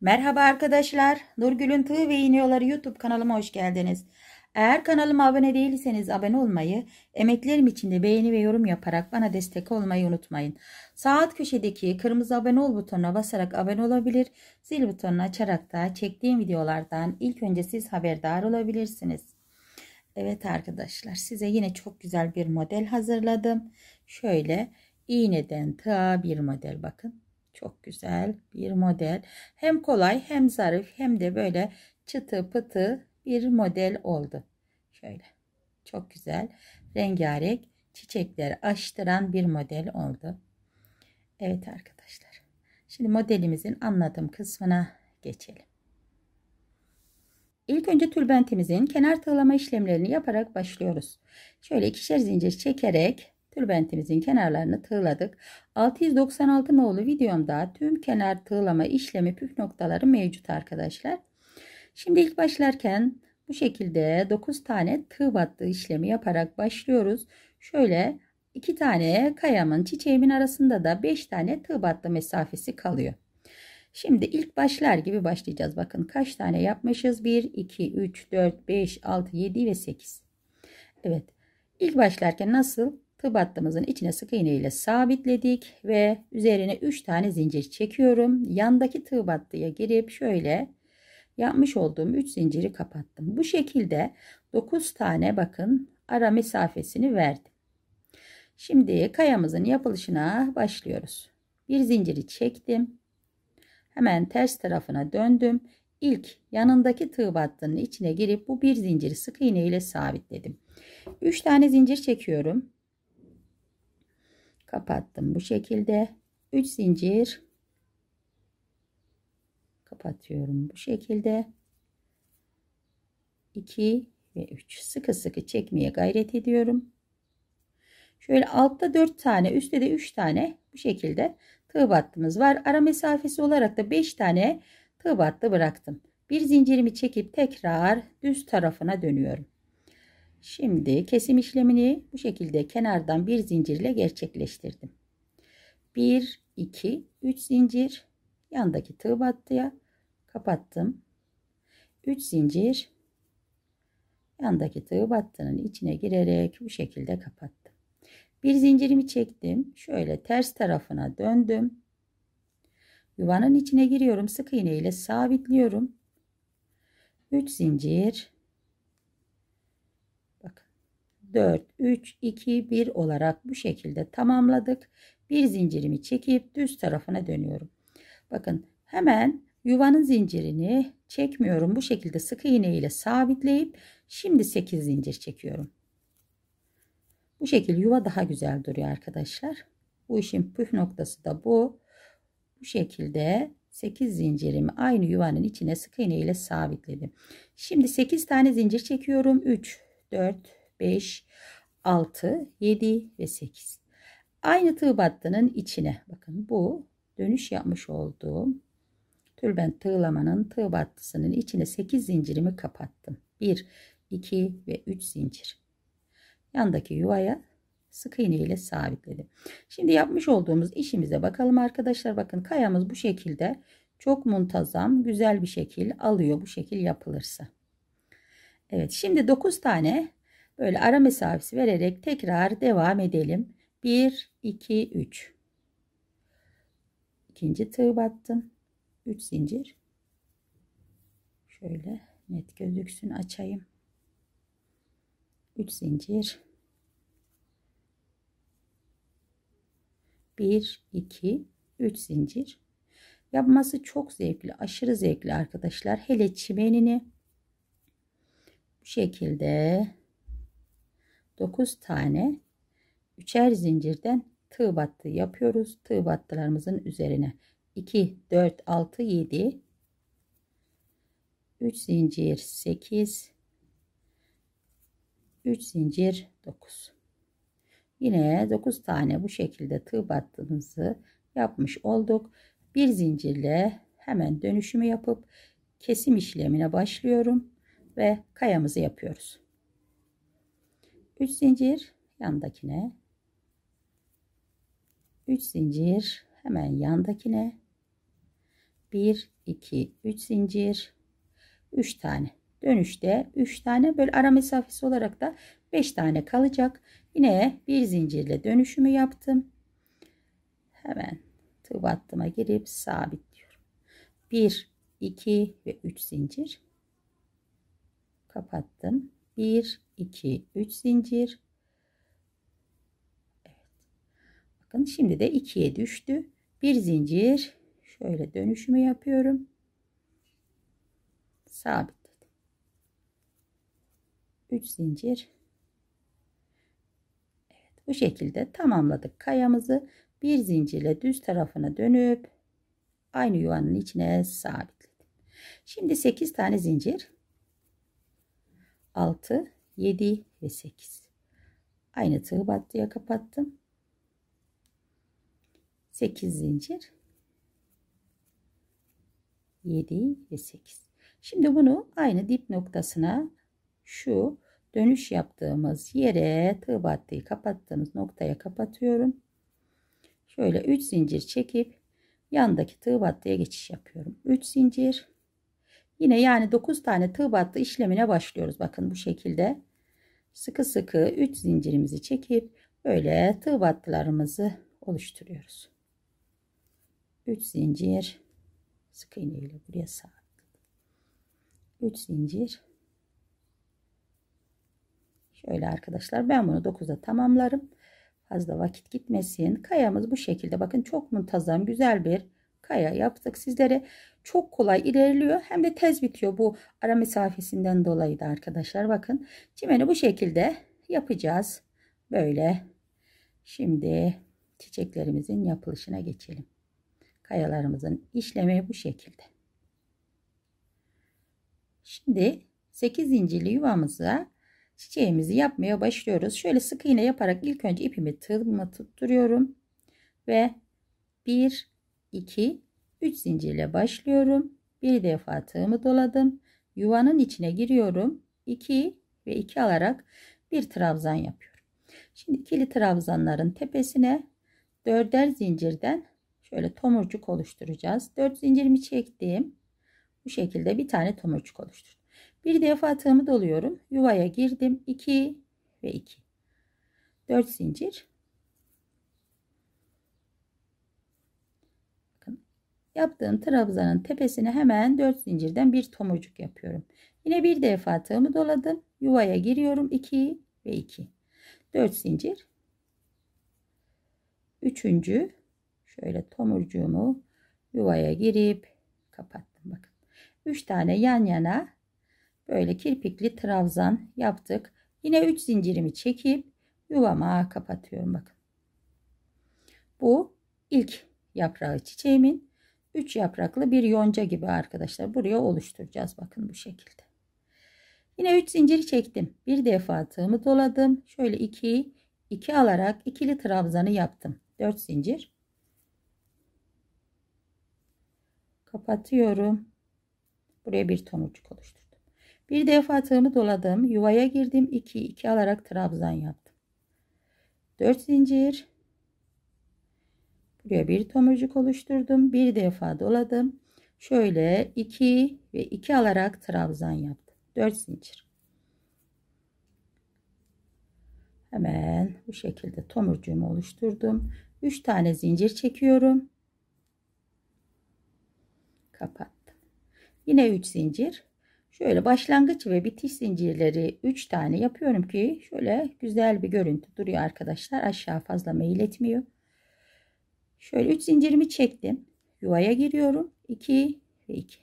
Merhaba arkadaşlar. Nurgül'ün Tığ ve İğneyoları YouTube kanalıma hoş geldiniz. Eğer kanalıma abone değilseniz abone olmayı, emeklerim için de beğeni ve yorum yaparak bana destek olmayı unutmayın. Sağ alt köşedeki kırmızı abone ol butonuna basarak abone olabilir, zil butonunu açarak da çektiğim videolardan ilk önce siz haberdar olabilirsiniz. Evet arkadaşlar size yine çok güzel bir model hazırladım. Şöyle iğneden tığa bir model bakın. Çok güzel bir model. Hem kolay hem zarif hem de böyle çıtı pıtı bir model oldu. Şöyle çok güzel rengarenk çiçekleri açtıran bir model oldu. Evet arkadaşlar. Şimdi modelimizin anlatım kısmına geçelim. İlk önce tülbentimizin kenar tığlama işlemlerini yaparak başlıyoruz. Şöyle ikişer zincir çekerek tülbentimizin kenarlarını tığladık. 696 nolu videomda tüm kenar tığlama işlemi püf noktaları mevcut arkadaşlar. Şimdi ilk başlarken bu şekilde 9 tane tığ battı işlemi yaparak başlıyoruz. Şöyle 2 tane kayamın çiçeğimin arasında da 5 tane tığ battı mesafesi kalıyor. Şimdi ilk başlar gibi başlayacağız. Bakın kaç tane yapmışız? 1, 2, 3, 4, 5, 6, 7 ve 8. Evet. İlk başlarken nasıl sıkı battımızın içine sık iğne ile sabitledik ve üzerine 3 tane zincir çekiyorum. Yandaki tığ battıya girip şöyle yapmış olduğum 3 zinciri kapattım. Bu şekilde 9 tane bakın ara mesafesini verdim. Şimdi kayamızın yapılışına başlıyoruz. Bir zinciri çektim. Hemen ters tarafına döndüm. İlk yanındaki tığ battının içine girip bu bir zinciri sık iğne ile sabitledim. 3 tane zincir çekiyorum kapattım bu şekilde 3 zincir kapatıyorum bu şekilde 2 ve 3 sıkı sıkı çekmeye gayret ediyorum şöyle altta 4 tane üstte de 3 tane bu şekilde tığ battımız var ara mesafesi olarak da 5 tane tığ battı bıraktım bir zincirimi çekip tekrar düz tarafına dönüyorum Şimdi kesim işlemini bu şekilde kenardan bir zincirle gerçekleştirdim. 1, 2, 3 zincir yandaki tığ battıya kapattım. 3 zincir yandaki tığ battının içine girerek bu şekilde kapattım. Bir zincirimi çektim. Şöyle ters tarafına döndüm. Yuvanın içine giriyorum. Sık iğne ile sabitliyorum. 3 zincir 4, 3, 2, 1 olarak bu şekilde tamamladık. Bir zincirimi çekip düz tarafına dönüyorum. Bakın hemen yuvanın zincirini çekmiyorum. Bu şekilde sık iğne ile sabitleyip şimdi 8 zincir çekiyorum. Bu şekilde yuva daha güzel duruyor arkadaşlar. Bu işin püf noktası da bu. Bu şekilde 8 zincirimi aynı yuvanın içine sık iğne ile sabitledim. Şimdi 8 tane zincir çekiyorum. 3, 4, 5, 6, 7 ve 8. Aynı tığ battının içine bakın bu dönüş yapmış olduğum tülbent tığlamanın tığ battısının içine 8 zincirimi kapattım. 1, 2 ve 3 zincir. Yandaki yuvaya sık iğne ile sabitledim. Şimdi yapmış olduğumuz işimize bakalım arkadaşlar. Bakın kayamız bu şekilde çok muntazam güzel bir şekil alıyor bu şekil yapılırsa. Evet şimdi 9 tane Böyle ara mesafesi vererek tekrar devam edelim. 1, 2, 3. İkinci tığ battım. 3 zincir. Şöyle net gözüksün açayım. 3 zincir. 1, 2, 3 zincir. Yapması çok zevkli, aşırı zevkli arkadaşlar. Hele çimenini bu şekilde 9 tane üçer zincirden tığ battı yapıyoruz. Tığ battılarımızın üzerine 2 4 6 7 3 zincir 8 3 zincir 9 yine 9 tane bu şekilde tığ battığımızı yapmış olduk bir zincirle hemen dönüşümü yapıp kesim işlemine başlıyorum ve kayamızı yapıyoruz 3 zincir yandakine 3 zincir hemen yandakine 1 2 3 zincir 3 tane dönüşte 3 tane böyle ara mesafesi olarak da 5 tane kalacak yine bir zincirle dönüşümü yaptım hemen tığ battıma girip sabitliyorum 1 2 ve 3 zincir kapattım 1 2 3 zincir evet. bakın şimdi de 2'ye düştü bir zincir şöyle dönüşümü yapıyorum sabitledim 3 zincir evet, bu şekilde tamamladık kayamızı bir zincirle düz tarafına dönüp aynı yuvanın içine sabitledim şimdi 8 tane zincir 6, 7 ve 8. Aynı tığ battıya kapattım. 8 zincir. 7 ve 8. Şimdi bunu aynı dip noktasına şu dönüş yaptığımız yere tığ battıyı kapattığımız noktaya kapatıyorum. Şöyle 3 zincir çekip yandaki tığ battıya geçiş yapıyorum. 3 zincir Yine yani 9 tane tığ battı işlemine başlıyoruz. Bakın bu şekilde sıkı sıkı 3 zincirimizi çekip böyle tığ battılarımızı oluşturuyoruz. 3 zincir sık iğneyle buraya sabitledim. 3 zincir şöyle arkadaşlar ben bunu 9'da tamamlarım. Fazla vakit gitmesin. Kayamız bu şekilde bakın çok muntazam güzel bir kaya yaptık sizlere çok kolay ilerliyor hem de tez bitiyor bu ara mesafesinden dolayı da arkadaşlar bakın çimeni bu şekilde yapacağız böyle şimdi çiçeklerimizin yapılışına geçelim kayalarımızın işlemi bu şekilde şimdi 8 zincirli yuvamıza çiçeğimizi yapmaya başlıyoruz şöyle sık iğne yaparak ilk önce ipimi tığıma tutturuyorum ve 1 2 3 zincirle başlıyorum. Bir defa tığımı doladım. Yuvanın içine giriyorum. 2 ve 2 alarak bir trabzan yapıyorum. Şimdi ikili trabzanların tepesine dörder zincirden şöyle tomurcuk oluşturacağız. 4 zincirimi çektim. Bu şekilde bir tane tomurcuk oluşturdum. Bir defa tığımı doluyorum. Yuvaya girdim. 2 ve 2. 4 zincir Yaptığım trabzanın tepesine hemen 4 zincirden bir tomurcuk yapıyorum. Yine bir defa tığımı doladım. Yuvaya giriyorum. 2 ve 2. 4 zincir. Üçüncü şöyle tomurcuğumu yuvaya girip kapattım. Bakın. 3 tane yan yana böyle kirpikli trabzan yaptık. Yine 3 zincirimi çekip yuvama kapatıyorum. Bakın. Bu ilk yaprağı çiçeğimin 3 yapraklı bir yonca gibi arkadaşlar buraya oluşturacağız bakın bu şekilde. Yine 3 zincir çektim. Bir defa tığımı doladım. Şöyle 2 2 alarak ikili trabzanı yaptım. 4 zincir. Kapatıyorum. Buraya bir tomurcuk oluşturdum. Bir defa tığımı doladım. Yuvaya girdim. 2 2 alarak trabzan yaptım. 4 zincir Buraya bir tomurcuk oluşturdum. Bir defa doladım. Şöyle 2 ve 2 alarak trabzan yaptım. 4 zincir. Hemen bu şekilde tomurcuğumu oluşturdum. 3 tane zincir çekiyorum. Kapattım. Yine 3 zincir. Şöyle başlangıç ve bitiş zincirleri 3 tane yapıyorum ki şöyle güzel bir görüntü duruyor arkadaşlar. Aşağı fazla mail etmiyor. Şöyle 3 zincirimi çektim. Yuvaya giriyorum. 2 ve 2.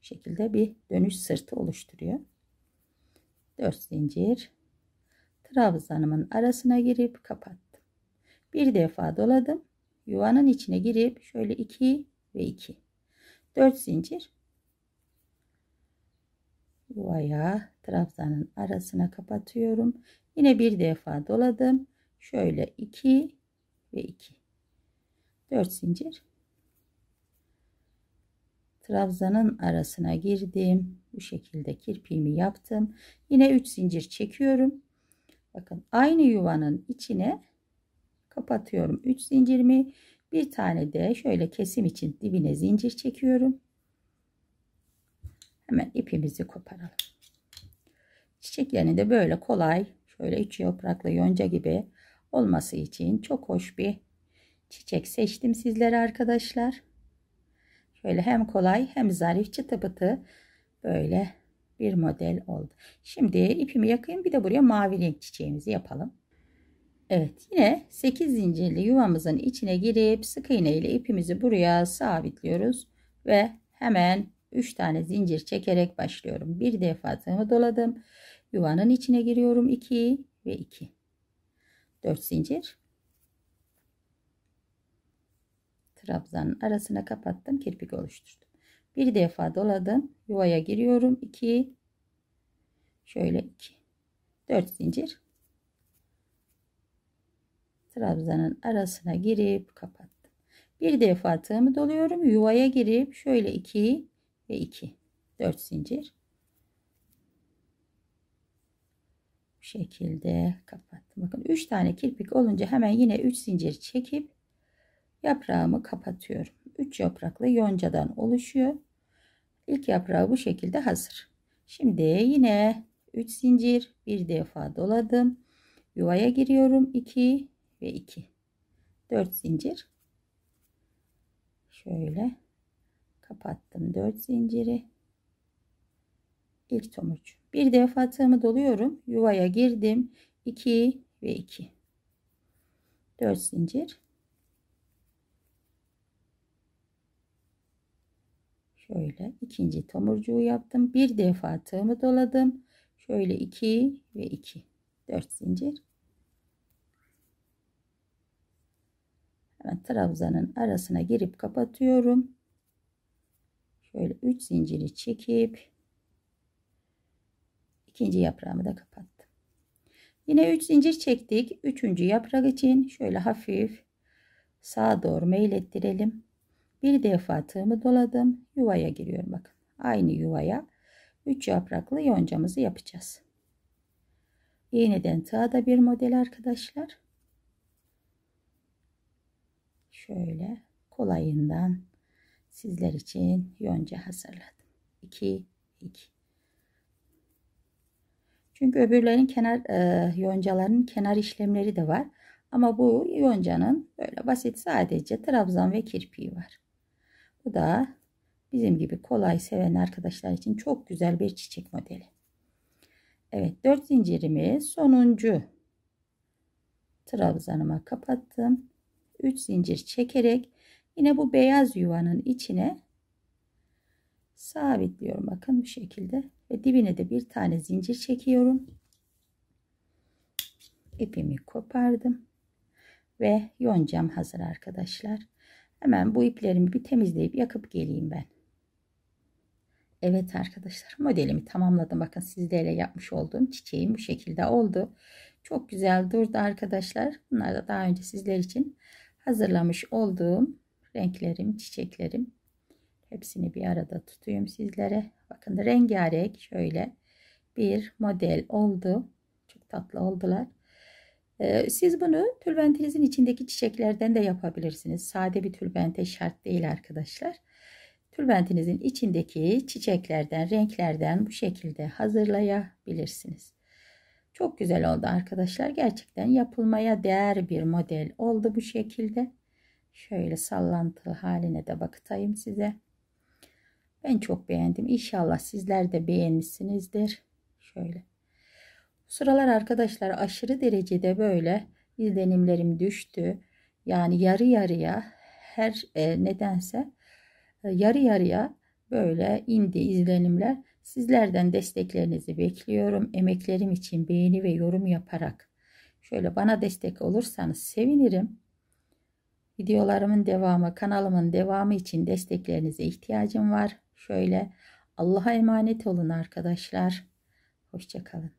Bu şekilde bir dönüş sırtı oluşturuyor. 4 zincir. Trabzanımın arasına girip kapattım. Bir defa doladım. Yuvanın içine girip şöyle 2 ve 2. 4 zincir. Yuvaya trabzanın arasına kapatıyorum. Yine bir defa doladım. Şöyle 2 ve 2. 4 zincir trabzanın arasına girdim bu şekilde kirpiğimi yaptım yine 3 zincir çekiyorum bakın aynı yuvanın içine kapatıyorum 3 zincirimi bir tane de şöyle kesim için dibine zincir çekiyorum hemen ipimizi koparalım çiçeklerini de böyle kolay şöyle üç yapraklı yonca gibi olması için çok hoş bir çiçek seçtim sizlere arkadaşlar. Şöyle hem kolay hem zarif çıtı pıtı böyle bir model oldu. Şimdi ipimi yakayım bir de buraya mavi renk çiçeğimizi yapalım. Evet yine 8 zincirli yuvamızın içine girip sık iğne ile ipimizi buraya sabitliyoruz ve hemen 3 tane zincir çekerek başlıyorum. Bir defa tığımı doladım. Yuvanın içine giriyorum 2 ve 2. 4 zincir trabzanın arasına kapattım. Kirpik oluşturdum. Bir defa doladım. Yuvaya giriyorum. 2 şöyle 2 4 zincir trabzanın arasına girip kapattım. Bir defa tığımı doluyorum. Yuvaya girip şöyle 2 ve 2 4 zincir bu şekilde kapattım. Bakın 3 tane kirpik olunca hemen yine 3 zincir çekip Yaprağımı kapatıyorum. 3 yapraklı yoncadan oluşuyor. İlk yaprağı bu şekilde hazır. Şimdi yine 3 zincir bir defa doladım. Yuvaya giriyorum 2 ve 2. 4 zincir. Şöyle kapattım 4 zinciri. İlk tomurcu. Bir defa tığımı doluyorum. Yuvaya girdim. 2 ve 2. 4 zincir. Şöyle ikinci tomurcuğu yaptım. Bir defa tığımı doladım. Şöyle 2 ve 2. 4 zincir. Hemen trabzanın arasına girip kapatıyorum. Şöyle 3 zinciri çekip ikinci yaprağımı da kapattım. Yine 3 zincir çektik. Üçüncü yaprak için şöyle hafif sağa doğru meylettirelim. Bir defa tığımı doladım. Yuvaya giriyorum bakın. Aynı yuvaya 3 yapraklı yoncamızı yapacağız. İğneden tığa da bir model arkadaşlar. Şöyle kolayından sizler için yonca hazırladım. 2 2 Çünkü öbürlerin kenar e, yoncaların kenar işlemleri de var. Ama bu yoncanın böyle basit sadece trabzan ve kirpiği var. Bu da bizim gibi kolay seven arkadaşlar için çok güzel bir çiçek modeli. Evet 4 zincirimi sonuncu trabzanıma kapattım. 3 zincir çekerek yine bu beyaz yuvanın içine sabitliyorum bakın bu şekilde ve dibine de bir tane zincir çekiyorum. İpimi kopardım ve yoncam hazır arkadaşlar. Hemen bu iplerimi bir temizleyip yakıp geleyim ben. Evet arkadaşlar modelimi tamamladım. Bakın sizlere yapmış olduğum çiçeğim bu şekilde oldu. Çok güzel durdu arkadaşlar. Bunlar da daha önce sizler için hazırlamış olduğum renklerim, çiçeklerim. Hepsini bir arada tutayım sizlere. Bakın rengarenk şöyle bir model oldu. Çok tatlı oldular. Ee, siz bunu tülbentinizin içindeki çiçeklerden de yapabilirsiniz. Sade bir tülbente şart değil arkadaşlar. Tülbentinizin içindeki çiçeklerden, renklerden bu şekilde hazırlayabilirsiniz. Çok güzel oldu arkadaşlar. Gerçekten yapılmaya değer bir model oldu bu şekilde. Şöyle sallantılı haline de bakıtayım size. Ben çok beğendim. İnşallah sizler de beğenmişsinizdir. Şöyle sıralar arkadaşlar aşırı derecede böyle izlenimlerim düştü. Yani yarı yarıya her e, nedense e, yarı yarıya böyle indi izlenimler. Sizlerden desteklerinizi bekliyorum. Emeklerim için beğeni ve yorum yaparak şöyle bana destek olursanız sevinirim. Videolarımın devamı, kanalımın devamı için desteklerinize ihtiyacım var. Şöyle Allah'a emanet olun arkadaşlar. Hoşçakalın.